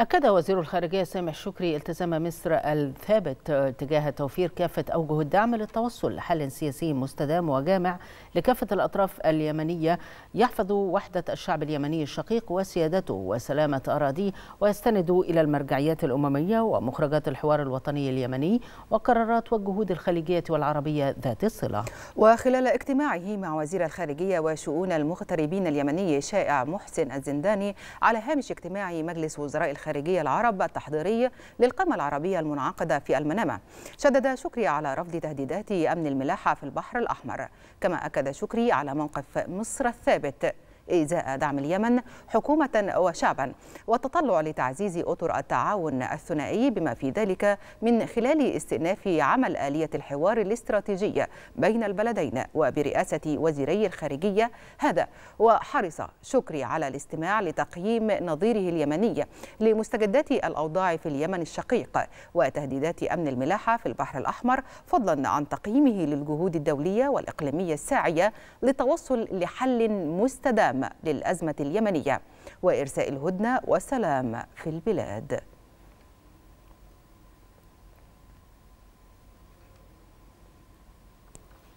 أكد وزير الخارجية سامح شكري التزام مصر الثابت تجاه توفير كافة أوجه الدعم للتوصل لحل سياسي مستدام وجامع لكافة الأطراف اليمنية يحفظ وحدة الشعب اليمني الشقيق وسيادته وسلامة أراضيه ويستند إلى المرجعيات الأممية ومخرجات الحوار الوطني اليمني وقرارات والجهود الخليجية والعربية ذات الصلة وخلال اجتماعه مع وزير الخارجية وشؤون المغتربين اليمني شائع محسن الزنداني على هامش اجتماع مجلس وزراء الخارجية الخارجية العرب التحضيري للقمة العربية المنعقدة في المنامة شدد شكري على رفض تهديدات أمن الملاحة في البحر الأحمر كما أكد شكري على موقف مصر الثابت إزاء دعم اليمن حكومة وشعبا والتطلع لتعزيز أطر التعاون الثنائي بما في ذلك من خلال استئناف عمل آلية الحوار الاستراتيجية بين البلدين وبرئاسة وزيري الخارجية هذا وحرص شكري على الاستماع لتقييم نظيره اليمني لمستجدات الأوضاع في اليمن الشقيق وتهديدات أمن الملاحة في البحر الأحمر فضلا عن تقييمه للجهود الدولية والإقليمية الساعية للتوصل لحل مستدام للأزمة اليمنية وإرساء الهدنة والسلام في البلاد